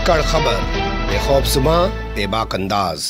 पकड़ खबर बेखौफ सुबह बेबाक अंदाज़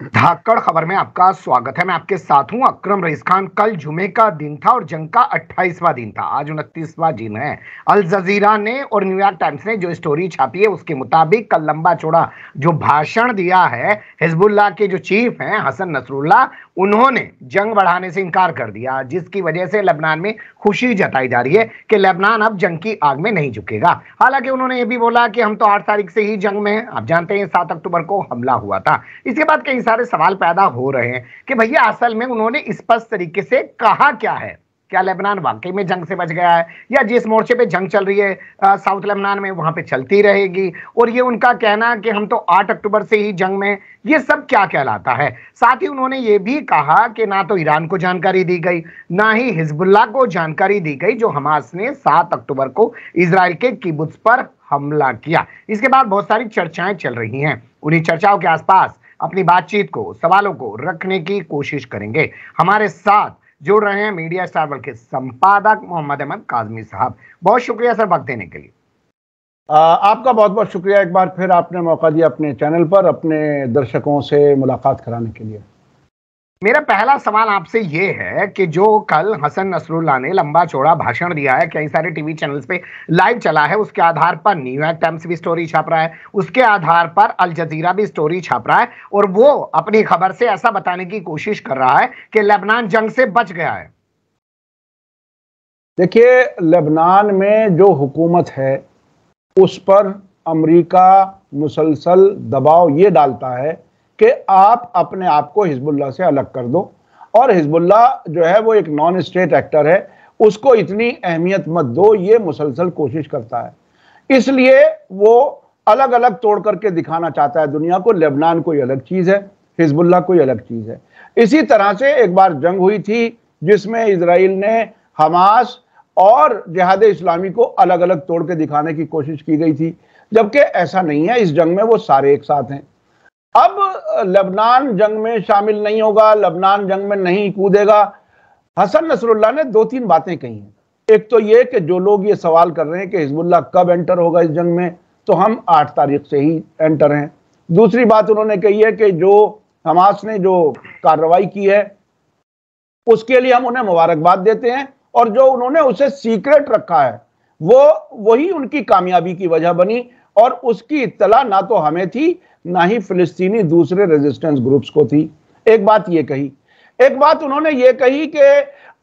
धाकड़ खबर में आपका स्वागत है मैं आपके साथ हूं अक्रम रईस खान कल जुमे का दिन था और जंग का अट्ठाईसवा दिन था आज उनतीसवा दिन है अल जजीरा ने और न्यूयॉर्क टाइम्स ने जो स्टोरी छापी है उसके मुताबिक कल लंबा चौड़ा जो भाषण दिया है हिजबुल्ला के जो चीफ हैं हसन नसरुल्ला उन्होंने जंग बढ़ाने से इनकार कर दिया जिसकी वजह से लेबनान में खुशी जताई जा रही है कि लेबनान अब जंग की आग में नहीं झुकेगा हालांकि उन्होंने ये भी बोला कि हम तो आठ तारीख से ही जंग में है आप जानते हैं सात अक्टूबर को हमला हुआ था इसके बाद कई कई सारे सवाल पैदा हो रहे हैं कि भैया असल में उन्होंने स्पष्ट तरीके से कहा क्या है क्या लेबनान वाकई में जंग से बच गया है या जिस मोर्चे पे जंग चल रही है साउथ लेबनान में वहां पे चलती रहेगी और ये उनका कहना कि हम तो 8 अक्टूबर से ही जंग में ये सब क्या कहलाता है साथ ही उन्होंने ये भी कहा कि ना तो ईरान को जानकारी दी गई ना ही हिजबुल्ला को जानकारी दी गई जो हमास ने सात अक्टूबर को इसराइल के किबुत्स पर हमला किया इसके बाद बहुत सारी चर्चाएं चल रही हैं उन्हीं चर्चाओं के आसपास अपनी बातचीत को सवालों को रखने की कोशिश करेंगे हमारे साथ जुड़ रहे हैं मीडिया स्टार वर्ल्ड के संपादक मोहम्मद अहमद काजमी साहब बहुत शुक्रिया सर वक्त देने के लिए आ, आपका बहुत बहुत शुक्रिया एक बार फिर आपने मौका दिया अपने चैनल पर अपने दर्शकों से मुलाकात कराने के लिए मेरा पहला सवाल आपसे ये है कि जो कल हसन नसरुल्ला ने लंबा चौड़ा भाषण दिया है कई सारे टीवी चैनल्स पे लाइव चला है उसके आधार पर न्यूयॉर्क टाइम्स भी स्टोरी छाप रहा है उसके आधार पर अल जजीरा भी स्टोरी छाप रहा है और वो अपनी खबर से ऐसा बताने की कोशिश कर रहा है कि लेबनान जंग से बच गया है देखिए लेबनान में जो हुकूमत है उस पर अमरीका मुसलसल दबाव ये डालता है कि आप अपने आप को हिजबुल्ला से अलग कर दो और हिजबुल्ला जो है वो एक नॉन स्टेट एक्टर है उसको इतनी अहमियत मत दो ये मुसलसल कोशिश करता है इसलिए वो अलग अलग तोड़ करके दिखाना चाहता है दुनिया को लेबनान कोई अलग चीज़ है हिजबुल्ला कोई अलग चीज़ है इसी तरह से एक बार जंग हुई थी जिसमें इसराइल ने हमास और जहाद इस्लामी को अलग अलग तोड़ के दिखाने की कोशिश की गई थी जबकि ऐसा नहीं है इस जंग में वो सारे एक साथ हैं अब लेबनान जंग में शामिल नहीं होगा लेबनान जंग में नहीं कूदेगा हसन नसरुल्ला ने दो तीन बातें कही हैं एक तो ये कि जो लोग ये सवाल कर रहे हैं कि हिजबुल्ला कब एंटर होगा इस जंग में तो हम आठ तारीख से ही एंटर हैं दूसरी बात उन्होंने कही है कि जो हमास ने जो कार्रवाई की है उसके लिए हम उन्हें मुबारकबाद देते हैं और जो उन्होंने उसे सीक्रेट रखा है वो वही उनकी कामयाबी की वजह बनी और उसकी इतला ना तो हमें थी ना ही फिलिस्तीनी दूसरे रेजिस्टेंस ग्रुप्स को थी एक बात ये कही एक बात उन्होंने ये कही कि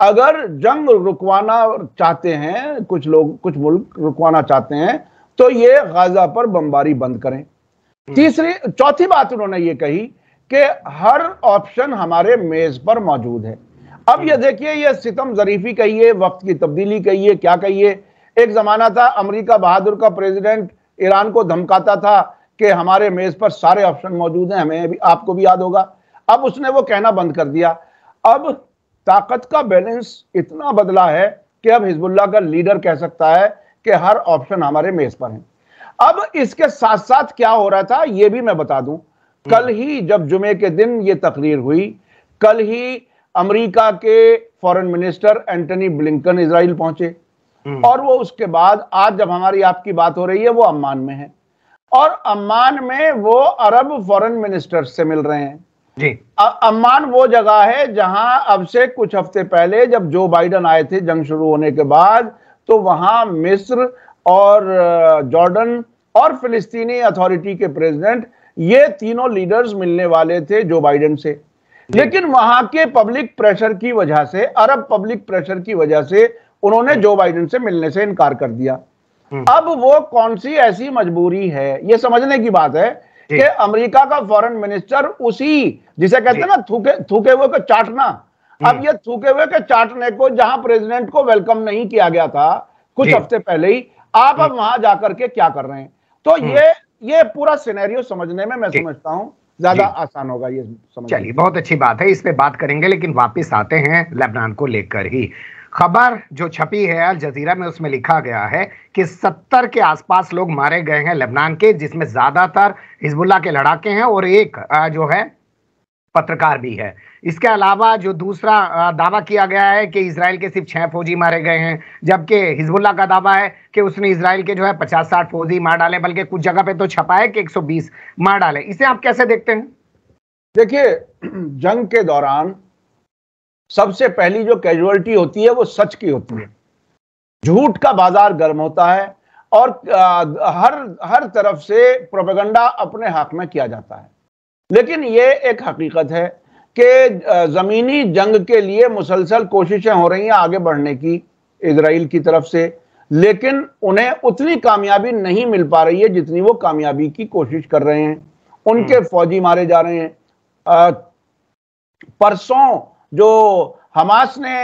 अगर जंग रुकवाना चाहते हैं कुछ लोग कुछ मुल्क रुकवाना चाहते हैं तो ये गाजा पर बमबारी बंद करें हम्म। तीसरी चौथी बात उन्होंने ये कही कि हर ऑप्शन हमारे मेज पर मौजूद है अब ये हम्म। देखिए ये सितम जरीफी कहिए वक्त की तब्दीली कहिए क्या कहिए एक जमाना था अमेरिका बहादुर का प्रेसिडेंट ईरान को धमकाता था कि हमारे मेज पर सारे ऑप्शन मौजूद हैं हमें भी आपको भी याद होगा अब उसने वो कहना बंद कर दिया अब ताकत का बैलेंस इतना बदला है कि अब हिजबुल्ला का लीडर कह सकता है कि हर ऑप्शन हमारे मेज पर है अब इसके साथ साथ क्या हो रहा था यह भी मैं बता दूं कल ही जब जुमे के दिन यह तकरीर हुई कल ही अमेरिका के foreign minister Antony Blinken Israel पहुंचे हम्म। और वो उसके बाद आज जब हमारी आपकी बात हो रही है वो अम्मान में है और अम्मान में वो अरब फॉरेन मिनिस्टर से मिल रहे हैं जी अम्मान वो जगह है जहां अब से कुछ हफ्ते पहले जब जो बाइडन आए थे जंग शुरू होने के बाद तो वहां मिस्र और जॉर्डन और फिलिस्तीनी अथॉरिटी के प्रेसिडेंट ये तीनों लीडर्स मिलने वाले थे जो बाइडन से लेकिन वहां के पब्लिक प्रेशर की वजह से अरब पब्लिक प्रेशर की वजह से उन्होंने जो बाइडन से मिलने से इनकार कर दिया हम्म। अब वो कौन सी ऐसी मजबूरी है ये समझने की बात है कि अमेरिका का फॉरेन मिनिस्टर उसी जिसे कहते हैं ना थूके थूके हुए को चाटना अब हम्म। ये थूके हुए के चाटने को जहां प्रेसिडेंट को वेलकम नहीं किया गया था कुछ हफ्ते पहले ही आप अब हम्म। वहां जाकर के क्या कर रहे हैं तो ये ये पूरा सिनेरियो समझने में मैं समझता हूं ज्यादा आसान होगा ये समझ चलिए बहुत अच्छी बात है इस पर बात करेंगे लेकिन वापिस आते हैं लेबनान को लेकर ही खबर जो छपी है अल जजीरा में उसमें लिखा गया है कि सत्तर के आसपास लोग मारे गए हैं लेबनान के जिसमें ज़्यादातर हिजबुल्ला के लड़ाके हैं और एक जो है पत्रकार भी है इसके अलावा जो दूसरा दावा किया गया है कि इसराइल के सिर्फ छह फौजी मारे गए हैं जबकि हिजबुल्ला का दावा है कि उसने इसराइल के जो है पचास साठ फौजी मार डाले बल्कि कुछ जगह पे तो छपा है कि 120 मार डाले इसे आप कैसे देखते हैं देखिए जंग के दौरान सबसे पहली जो कैजुअलिटी होती है वो सच की होती है झूठ का बाजार गर्म होता है और हर हर तरफ से प्रोपेगंडा अपने हक में किया जाता है लेकिन ये एक हकीकत है कि ज़मीनी जंग के लिए मुसलसल कोशिशें हो रही हैं आगे बढ़ने की इसराइल की तरफ से लेकिन उन्हें उतनी कामयाबी नहीं मिल पा रही है जितनी वो कामयाबी की कोशिश कर रहे हैं उनके हम्म। फौजी मारे जा रहे हैं परसों जो हमास ने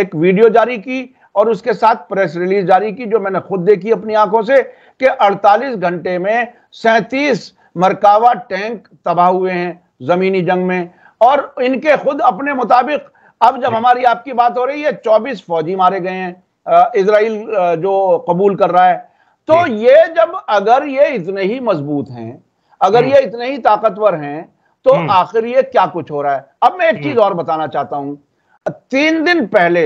एक वीडियो जारी की और उसके साथ प्रेस रिलीज जारी की जो मैंने खुद देखी अपनी आंखों से कि 48 घंटे में सैतीस मरकावा टैंक तबाह हुए हैं जमीनी जंग में और इनके खुद अपने मुताबिक अब जब हमारी आपकी बात हो रही है चौबीस फौजी मारे गए हैं इसराइल जो कबूल कर रहा है तो ये जब अगर ये इतने ही मजबूत हैं अगर हम्म। ये इतने ही ताकतवर हैं तो हम्म। आखिर ये क्या कुछ हो रहा है अब मैं एक चीज हम्म। और बताना चाहता हूं तीन दिन पहले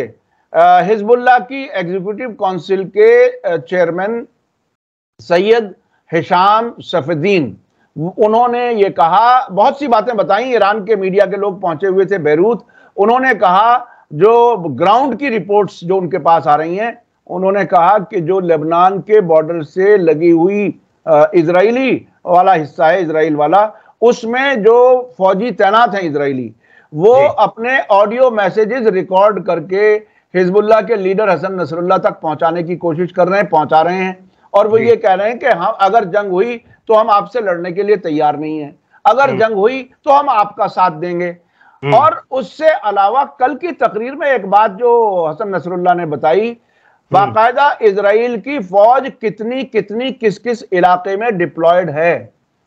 हिजबुल्ला की एग्जीक्यूटिव काउंसिल के चेयरमैन सैयद हिशाम सफदीन उन्होंने ये कहा बहुत सी बातें बताई ईरान के मीडिया के लोग पहुंचे हुए थे बैरूत उन्होंने कहा जो ग्राउंड की रिपोर्ट्स जो उनके पास आ रही हैं उन्होंने कहा कि जो लेबनान के बॉर्डर से लगी हुई इसराइली वाला हिस्सा है इसराइल वाला उसमें जो फौजी तैनात हैं इसराइली वो अपने ऑडियो मैसेजेस रिकॉर्ड करके हिजबुल्ला के लीडर हसन नसरुल्ला तक पहुंचाने की कोशिश कर रहे हैं पहुंचा रहे हैं और वो ये कह रहे हैं कि हम अगर जंग हुई तो हम आपसे लड़ने के लिए तैयार नहीं है अगर हम्म। जंग हुई तो हम आपका साथ देंगे हम्म। और उससे अलावा कल की तकरीर में एक बात जो हसन नसरुल्ला ने बताई हम्म। बाकायदा इसराइल की फौज कितनी कितनी किस किस इलाके में डिप्लॉयड है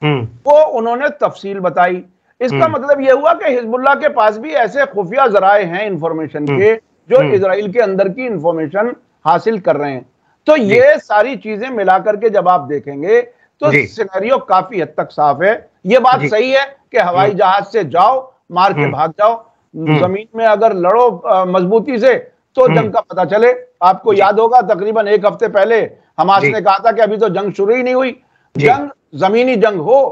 हम्म। वो उन्होंने तफसील बताई इसका हम्म। मतलब यह हुआ कि हिजबुल्ला के पास भी ऐसे खुफिया जराए हैं इंफॉर्मेशन के हम्म। जो इसराइल के अंदर की इंफॉर्मेशन हासिल कर रहे हैं तो ये सारी चीजें मिलाकर के जब आप देखेंगे तो सिनेरियो काफी हद तक साफ है ये बात सही है कि हवाई जहाज से जाओ मार के भाग जाओ जमीन में अगर लड़ो मजबूती से तो जंग का पता चले आपको याद होगा तकरीबन एक हफ्ते पहले हमास ने कहा था कि अभी तो जंग शुरू ही नहीं हुई जंग जमीनी जंग हो हो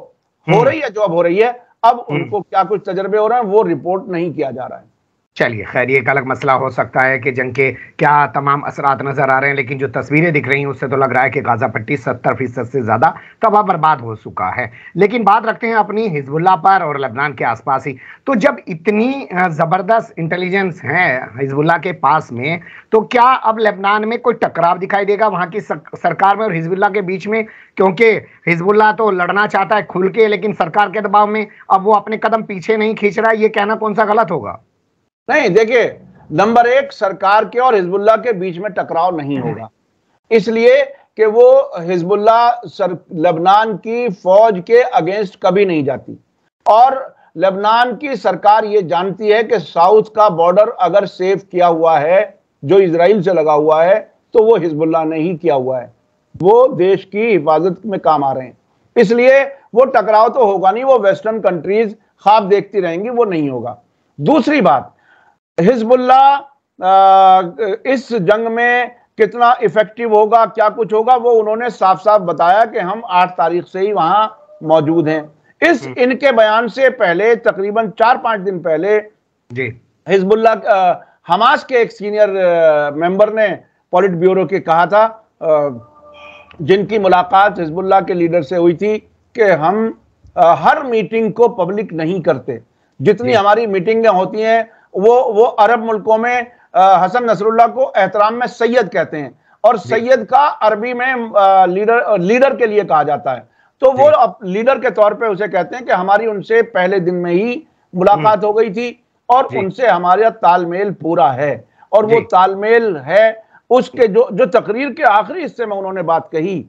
हम्म। रही है जॉब हो रही है अब हम्म। उनको क्या कुछ तजर्बे हो रहे हैं वो रिपोर्ट नहीं किया जा रहा है चलिए खैर ये एक अलग मसला हो सकता है कि जंग के क्या तमाम असरात नज़र आ रहे हैं लेकिन जो तस्वीरें दिख रही हैं उससे तो लग रहा है कि गाजा पट्टी सत्तर फीसद से ज़्यादा तबाह बर्बाद हो चुका है लेकिन बात रखते हैं अपनी हिजबुल्ला पर और लबनान के आसपास ही तो जब इतनी ज़बरदस्त इंटेलिजेंस है हिजबुल्ला के पास में तो क्या अब लेबनान में कोई टकराव दिखाई देगा वहां की सरकार में और हिजबुल्ला के बीच में क्योंकि हिजबुल्ला तो लड़ना चाहता है खुल के लेकिन सरकार के दबाव में अब वो अपने कदम पीछे नहीं खींच रहा है ये कहना कौन सा गलत होगा नहीं देखिए नंबर एक सरकार के और हिजबुल्ला के बीच में टकराव नहीं हम्म। होगा इसलिए कि वो हिजबुल्ला सर लेबनान की फौज के अगेंस्ट कभी नहीं जाती और लेबनान की सरकार ये जानती है कि साउथ का बॉर्डर अगर सेव किया हुआ है जो इसराइल से लगा हुआ है तो वो हिजबुल्ला ने ही किया हुआ है वो देश की हिफाजत में काम आ रहे हैं इसलिए वो टकराव तो होगा नहीं वो वेस्टर्न कंट्रीज खाब देखती रहेंगी वो नहीं होगा दूसरी बात हिजबुल्ला इस जंग में कितना इफेक्टिव होगा क्या कुछ होगा वो उन्होंने साफ साफ बताया कि हम आठ तारीख से ही वहां मौजूद हैं इस हम्म। इनके बयान से पहले तकरीबन चार पांच दिन पहले जी हिजबुल्ला हमास के एक सीनियर मेंबर ने पॉलिट ब्यूरो के कहा था आ, जिनकी मुलाकात हिजबुल्ला के लीडर से हुई थी कि हम आ, हर मीटिंग को पब्लिक नहीं करते जितनी हमारी मीटिंगें होती हैं वो वो अरब मुल्कों में हसन नसरुल्ला को एहतराम में सैयद कहते हैं और सैयद का अरबी में लीडर लीडर के लिए कहा जाता है तो वो अब लीडर के तौर पे उसे कहते हैं कि हमारी उनसे पहले दिन में ही मुलाकात हम्म। हो गई थी और उनसे हमारा तालमेल पूरा है और वो तालमेल है उसके जो जो तकरीर के आखिरी हिस्से में उन्होंने बात कही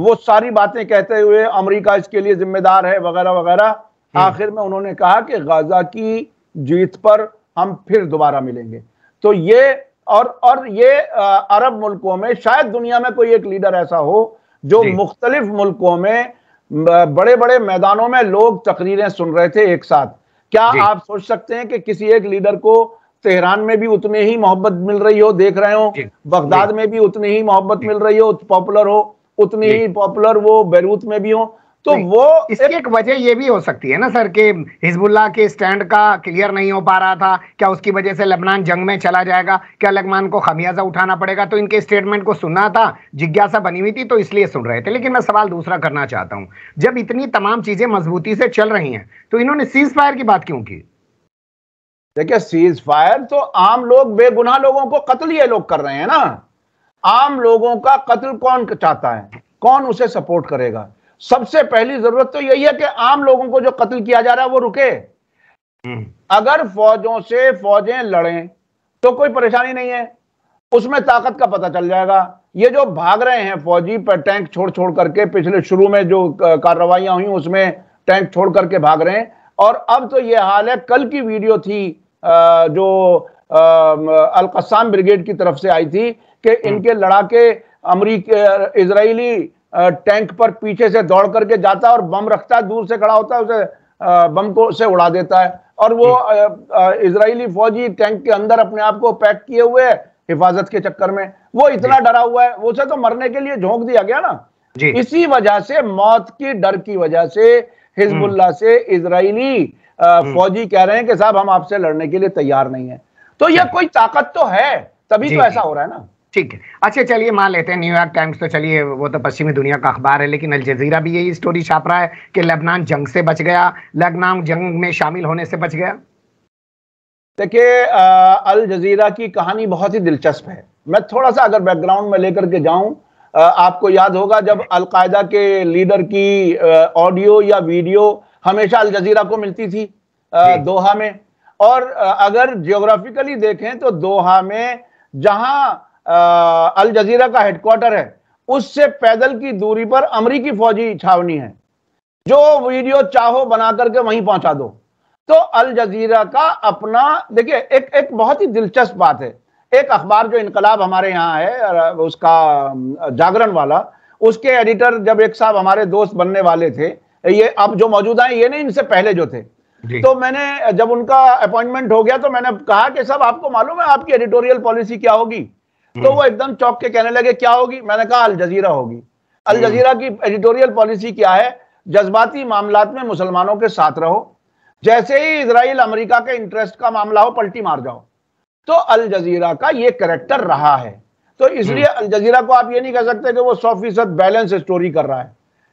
वो सारी बातें कहते हुए अमेरिका इसके लिए जिम्मेदार है वगैरह वगैरह हम्म। आखिर में उन्होंने कहा कि गाजा की जीत पर हम फिर दोबारा मिलेंगे तो ये और और ये अरब मुल्कों में शायद दुनिया में कोई एक लीडर ऐसा हो जो मुख्तलिफ मुल्कों में बड़े बड़े मैदानों में लोग तकरीरें सुन रहे थे एक साथ क्या आप सोच सकते हैं कि किसी एक लीडर को तेहरान में भी उतने ही मोहब्बत मिल रही हो देख रहे हो बगदाद में भी उतनी ही मोहब्बत मिल रही हो पॉपुलर हो उतनी ही पॉपुलर वो बैरूत में भी हो तो वो इसकी एक वजह ये भी हो सकती है ना सर कि हिजबुल्ला के स्टैंड का क्लियर नहीं हो पा रहा था क्या उसकी वजह से लेबनान जंग में चला जाएगा क्या लगमान को खमियाजा उठाना पड़ेगा तो इनके स्टेटमेंट को सुनना था जिज्ञासा बनी हुई थी तो इसलिए सुन रहे थे लेकिन मैं सवाल दूसरा करना चाहता हूँ जब इतनी तमाम चीजें मजबूती से चल रही हैं तो इन्होंने सीज फायर की बात क्यों की देखिए सीज फायर तो आम लोग बेगुना लोगों को कत्ल ये लोग कर रहे हैं ना आम लोगों का कत्ल कौन चाहता है कौन उसे सपोर्ट करेगा सबसे पहली जरूरत तो यही है कि आम लोगों को जो कत्ल किया जा रहा है वो रुके हम्म। अगर फौजों से फौजें लड़ें तो कोई परेशानी नहीं है उसमें ताकत का पता चल जाएगा ये जो भाग रहे हैं फौजी पर टैंक छोड़ छोड़ करके पिछले शुरू में जो कार्रवाइयां हुई उसमें टैंक छोड़ करके भाग रहे हैं और अब तो ये हाल है कल की वीडियो थी जो अलकसाम ब्रिगेड की तरफ से आई थी कि हम्म। इनके लड़ाके अमरीकी इसराइली टैंक पर पीछे से दौड़ करके जाता है और बम रखता है दूर से खड़ा होता है उसे बम को से उड़ा देता है और वो हम्म। इसराइली फौजी टैंक के अंदर अपने आप को पैक किए हुए हिफाजत के चक्कर में वो इतना डरा हुआ है उसे तो मरने के लिए झोंक दिया गया ना इसी वजह से मौत की डर की वजह से हिजबुल्ला हम्म। से इसराइली हम्म। फौजी कह रहे हैं कि साहब हम आपसे लड़ने के लिए तैयार नहीं है तो यह कोई ताकत तो है तभी तो ऐसा हो रहा है ना ठीक है अच्छा चलिए मान लेते हैं न्यूयॉर्क टाइम्स तो चलिए वो तो पश्चिमी दुनिया का अखबार है लेकिन अल जजीरा भी यही स्टोरी छाप रहा है कि लेबनान जंग से बच गया लेबनान जंग में शामिल होने से बच गया देखिए अल जजीरा की कहानी बहुत ही दिलचस्प है मैं थोड़ा सा अगर बैकग्राउंड में लेकर के जाऊं आपको याद होगा जब अलकायदा के लीडर की ऑडियो या वीडियो हमेशा अल जजीरा को मिलती थी दोहा में और अगर जियोग्राफिकली देखें तो दोहा में जहां अल जजीरा का हेडक्वार्टर है उससे पैदल की दूरी पर अमरीकी फौजी छावनी है जो वीडियो चाहो बना करके वहीं पहुंचा दो तो अल जजीरा का अपना देखिए एक एक बहुत ही दिलचस्प बात है एक अखबार जो इनकलाब हमारे यहाँ है उसका जागरण वाला उसके एडिटर जब एक साहब हमारे दोस्त बनने वाले थे ये अब जो मौजूदा है ये नहीं इनसे पहले जो थे तो मैंने जब उनका अपॉइंटमेंट हो गया तो मैंने कहा कि सब आपको मालूम है आपकी एडिटोरियल पॉलिसी क्या होगी तो वो एकदम चौक के कहने लगे क्या होगी मैंने कहा अल जजीरा होगी अल हम्म। जजीरा की एडिटोरियल पॉलिसी क्या है जज्बाती मामला में मुसलमानों के साथ रहो जैसे ही इसराइल अमरीका के इंटरेस्ट का मामला हो पलटी मार जाओ तो अल जजीरा का ये करेक्टर रहा है तो इसलिए हम्म। अल जजीरा को आप ये नहीं कह सकते कि वो सौ फीसद बैलेंस स्टोरी कर रहा है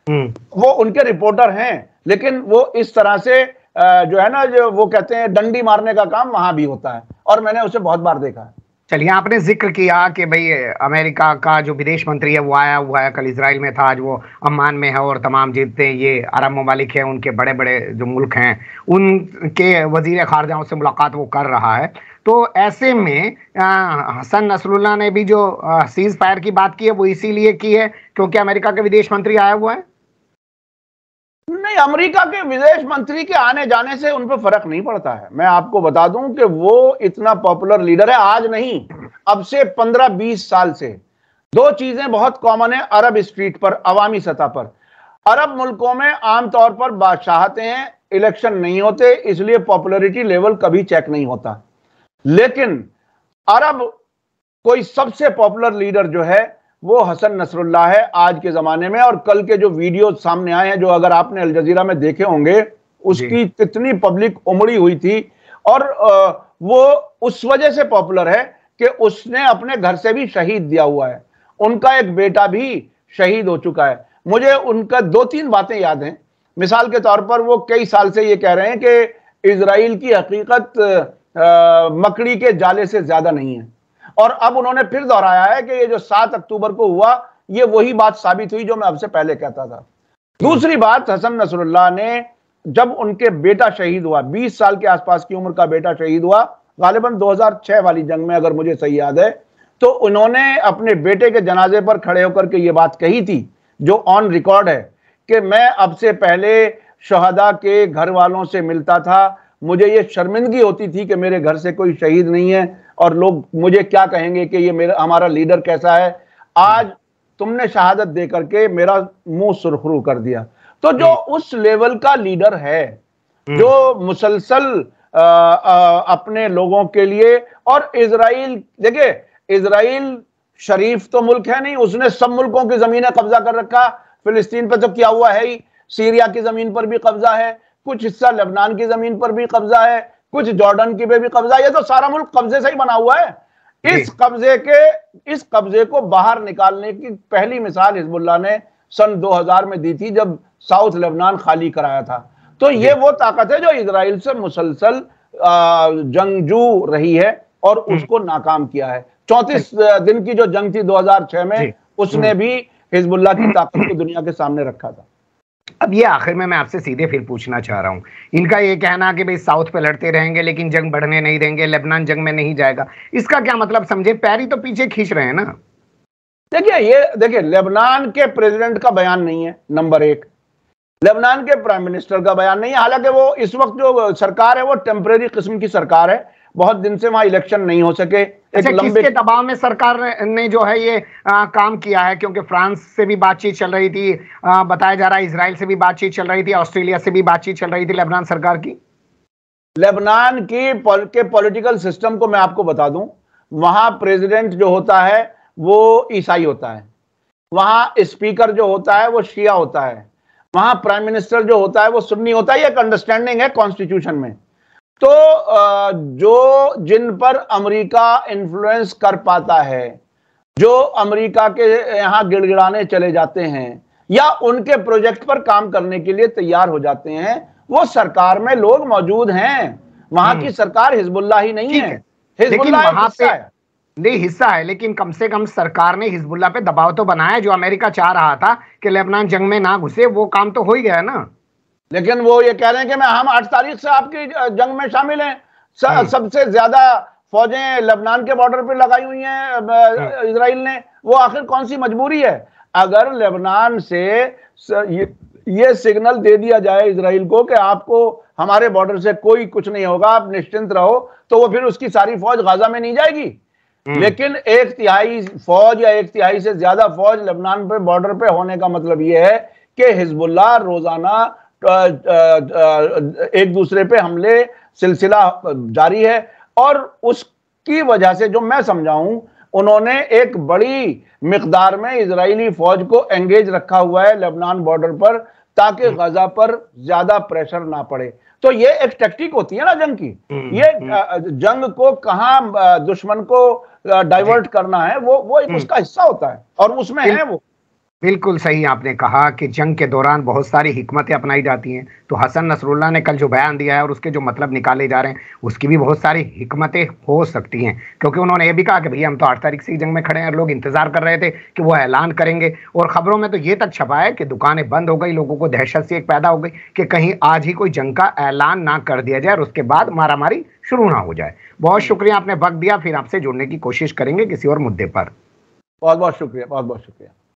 हम्म। वो उनके रिपोर्टर हैं लेकिन वो इस तरह से जो है ना जो वो कहते हैं डंडी मारने का काम वहां भी होता है और मैंने उसे बहुत बार देखा है चलिए आपने जिक्र किया कि भाई अमेरिका का जो विदेश मंत्री है वो आया हुआ है कल इसराइल में था आज वो अम्मान में है और तमाम जितने ये अरब ममालिक हैं उनके बड़े बड़े जो मुल्क हैं उनके वजीर खारजाओं से मुलाकात वो कर रहा है तो ऐसे में हसन नसरुल्ला ने भी जो सीज़ फायर की बात की है वो इसीलिए की है क्योंकि अमेरिका का विदेश मंत्री आया हुआ है नहीं अमेरिका के विदेश मंत्री के आने जाने से उन पर फर्क नहीं पड़ता है मैं आपको बता दूं कि वो इतना पॉपुलर लीडर है आज नहीं अब से पंद्रह बीस साल से दो चीजें बहुत कॉमन है अरब स्ट्रीट पर अवामी सतह पर अरब मुल्कों में आमतौर पर बादशाहते हैं इलेक्शन नहीं होते इसलिए पॉपुलरिटी लेवल कभी चेक नहीं होता लेकिन अरब कोई सबसे पॉपुलर लीडर जो है वो हसन नसरुल्ला है आज के ज़माने में और कल के जो वीडियो सामने आए हैं जो अगर आपने जजीरा में देखे होंगे उसकी कितनी पब्लिक उमड़ी हुई थी और वो उस वजह से पॉपुलर है कि उसने अपने घर से भी शहीद दिया हुआ है उनका एक बेटा भी शहीद हो चुका है मुझे उनका दो तीन बातें याद हैं मिसाल के तौर पर वो कई साल से ये कह रहे हैं कि इसराइल की हकीकत आ, मकड़ी के जाले से ज़्यादा नहीं है और अब उन्होंने फिर दोहराया है कि ये जो सात अक्टूबर को हुआ ये वही बात साबित हुई जो मैं आपसे पहले कहता था दूसरी बात हसन नसरुल्ला ने जब उनके बेटा शहीद हुआ 20 साल के आसपास की उम्र का बेटा शहीद हुआ गालिबन 2006 वाली जंग में अगर मुझे सही याद है तो उन्होंने अपने बेटे के जनाजे पर खड़े होकर के ये बात कही थी जो ऑन रिकॉर्ड है कि मैं अब से पहले शहदा के घर वालों से मिलता था मुझे ये शर्मिंदगी होती थी कि मेरे घर से कोई शहीद नहीं है और लोग मुझे क्या कहेंगे कि ये मेरा हमारा लीडर कैसा है आज तुमने शहादत दे करके मेरा मुंह सुरखरू कर दिया तो जो हम्म। उस लेवल का लीडर है हम्म। जो मुसलसल अपने लोगों के लिए और इसराइल देखिए इसराइल शरीफ तो मुल्क है नहीं उसने सब मुल्कों की जमीनें कब्जा कर रखा फिलिस्तीन पर तो किया हुआ है ही सीरिया की जमीन पर भी कब्जा है कुछ हिस्सा लेबनान की जमीन पर भी कब्जा है कुछ जॉर्डन की पे भी कब्जा ये तो सारा मुल्क कब्जे से ही बना हुआ है इस कब्जे के इस कब्जे को बाहर निकालने की पहली मिसाल हिजबुल्ला ने सन 2000 में दी थी जब साउथ लेबनान खाली कराया था तो ये वो ताकत है जो इसराइल से मुसलसल जंगजू रही है और हम्म। उसको नाकाम किया है चौंतीस दिन की जो जंग थी 2006 में उसने हम्म। भी हिजबुल्ला की ताकत को दुनिया के सामने रखा था अब ये आखिर में मैं आपसे सीधे फिर पूछना चाह रहा हूँ इनका ये कहना कि भाई साउथ पे लड़ते रहेंगे लेकिन जंग बढ़ने नहीं देंगे लेबनान जंग में नहीं जाएगा इसका क्या मतलब समझे पैरी तो पीछे खींच रहे हैं ना देखिए ये देखिए लेबनान के प्रेसिडेंट का बयान नहीं है नंबर एक लेबनान के प्राइम मिनिस्टर का बयान नहीं है हालांकि वो इस वक्त जो सरकार है वो टेम्परेरी किस्म की सरकार है बहुत दिन से वहां इलेक्शन नहीं हो सके एक अच्छा, दबाव में सरकार ने जो है ये आ, काम किया है क्योंकि फ्रांस से भी बातचीत चल रही थी आ, बताया जा रहा है इसराइल से भी बातचीत चल रही थी ऑस्ट्रेलिया से भी बातचीत चल रही थी लेबनान सरकार की लेबनान की पॉल, के पॉलिटिकल सिस्टम को मैं आपको बता दूं वहां प्रेसिडेंट जो होता है वो ईसाई होता है वहां स्पीकर जो होता है वो शिया होता है वहां प्राइम मिनिस्टर जो होता है वो सुन्नी होता है एक अंडरस्टैंडिंग है कॉन्स्टिट्यूशन में तो जो जिन पर अमेरिका इन्फ्लुएंस कर पाता है जो अमेरिका के यहाँ गिड़गिड़ाने चले जाते हैं या उनके प्रोजेक्ट पर काम करने के लिए तैयार हो जाते हैं वो सरकार में लोग मौजूद हैं वहां की हम्म। सरकार हिजबुल्ला ही नहीं है हिजबुल्ला वहां पे नहीं हिस्सा है लेकिन कम से कम सरकार ने हिजबुल्ला पे दबाव तो बनाया जो अमेरिका चाह रहा था कि लेबनान जंग में ना घुसे वो काम तो हो ही गया ना लेकिन वो ये कह रहे हैं कि मैं हम आठ तारीख से आपकी जंग में शामिल हैं हाँ। सबसे ज्यादा फौजें लेबनान के बॉर्डर पर लगाई हुई हैं हाँ। इसराइल ने वो आखिर कौन सी मजबूरी है अगर लेबनान से ये, सिग्नल दे दिया जाए इसराइल को कि आपको हमारे बॉर्डर से कोई कुछ नहीं होगा आप निश्चिंत रहो तो वो फिर उसकी सारी फौज गाजा में नहीं जाएगी हम्म। लेकिन एक तिहाई फौज या एक तिहाई से ज्यादा फौज लेबनान पर बॉर्डर पर होने का मतलब यह है कि हिजबुल्ला रोजाना एक दूसरे पे हमले सिलसिला जारी है और उसकी वजह से जो मैं समझाऊं उन्होंने एक बड़ी मकदार में इजरायली फौज को एंगेज रखा हुआ है लेबनान बॉर्डर पर ताकि हम्म। गजा पर ज्यादा प्रेशर ना पड़े तो ये एक टैक्टिक होती है ना जंग की हम्म, ये हम्म। जंग को कहा दुश्मन को डाइवर्ट करना है वो वो एक उसका हिस्सा होता है और उसमें है वो बिल्कुल सही आपने कहा कि जंग के दौरान बहुत सारी हमतें अपनाई जाती हैं तो हसन नसरुल्ला ने कल जो बयान दिया है और उसके जो मतलब निकाले जा रहे हैं उसकी भी बहुत सारी हमतें हो सकती हैं क्योंकि उन्होंने ये भी कहा कि भैया हम तो आठ तारीख से ही जंग में खड़े हैं और लोग इंतजार कर रहे थे कि वो ऐलान करेंगे और खबरों में तो ये तक छपा है कि दुकानें बंद हो गई लोगों को दहशत से एक पैदा हो गई कि कहीं आज ही कोई जंग का ऐलान ना कर दिया जाए और उसके बाद मारामारी शुरू ना हो जाए बहुत शुक्रिया आपने वक्त दिया फिर आपसे जुड़ने की कोशिश करेंगे किसी और मुद्दे पर बहुत बहुत शुक्रिया बहुत बहुत शुक्रिया